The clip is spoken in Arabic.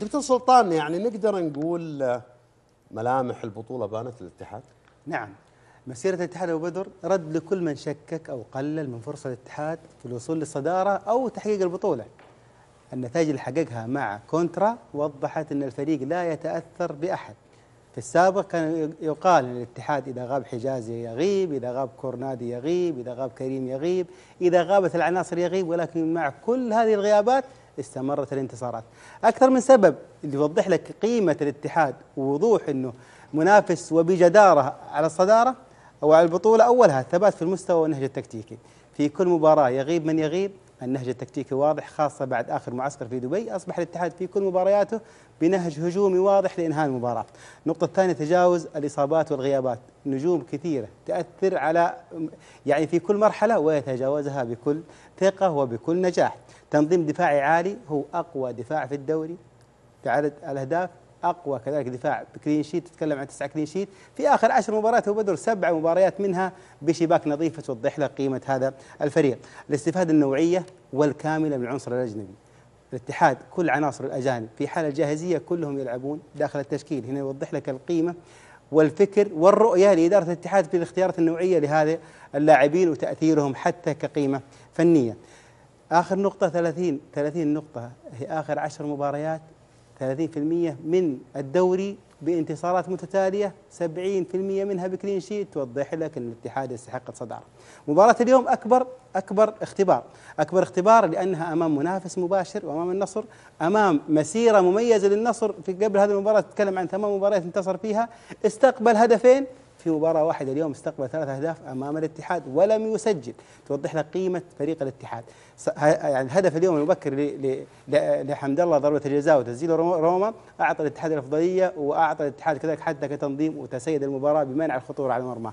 دكتور سلطان يعني نقدر نقول آه، ملامح البطوله بانت للاتحاد؟ نعم مسيرة الاتحاد أبو بدر رد لكل من شكك أو قلل من فرصة الاتحاد في الوصول للصدارة أو تحقيق البطولة النتائج اللي حققها مع كونترا وضحت أن الفريق لا يتأثر بأحد في السابق كان يقال أن الاتحاد إذا غاب حجازي يغيب إذا غاب كورنادي يغيب إذا غاب كريم يغيب إذا غابت العناصر يغيب ولكن مع كل هذه الغيابات استمرت الانتصارات أكثر من سبب اللي يوضح لك قيمة الاتحاد ووضوح أنه منافس وبجدارة على الصدارة أو على البطولة أولها الثبات في المستوى والنهج التكتيكي في كل مباراة يغيب من يغيب النهج التكتيكي واضح خاصة بعد آخر معسكر في دبي أصبح الاتحاد في كل مبارياته بنهج هجومي واضح لإنهاء المباراة النقطة الثانية تجاوز الإصابات والغيابات نجوم كثيرة تأثر على يعني في كل مرحلة ويتجاوزها بكل ثقة وبكل نجاح تنظيم دفاعي عالي هو أقوى دفاع في الدوري عدد الأهداف اقوى كذلك دفاع كلين شيت تتكلم عن تسعه كلين شيت في اخر عشر مباريات هو بدر سبع مباريات منها بشباك نظيفه توضح لك قيمه هذا الفريق الاستفاده النوعيه والكامله من العنصر الاجنبي الاتحاد كل عناصر الاجانب في حاله جاهزيه كلهم يلعبون داخل التشكيل هنا يوضح لك القيمه والفكر والرؤيه لاداره الاتحاد في الاختيارات النوعيه لهذه اللاعبين وتاثيرهم حتى كقيمه فنيه. اخر نقطه 30 30 نقطه هي اخر 10 مباريات 30% من الدوري بانتصارات متتاليه 70% منها بكلين شيت توضح لك ان الاتحاد يستحق الصداره. مباراه اليوم اكبر اكبر اختبار، اكبر اختبار لانها امام منافس مباشر وامام النصر، امام مسيره مميزه للنصر في قبل هذه المباراه تتكلم عن ثمان مباريات انتصر فيها، استقبل هدفين في مباراة واحدة اليوم استقبل ثلاث أهداف أمام الاتحاد ولم يسجل توضح لك قيمة فريق الاتحاد يعني الهدف اليوم المبكر لحمد الله ضربة الجزاء وتسجيل روما أعطى الاتحاد الأفضلية وأعطى الاتحاد كذلك حتى كتنظيم وتسيد المباراة بمنع الخطورة على المرمى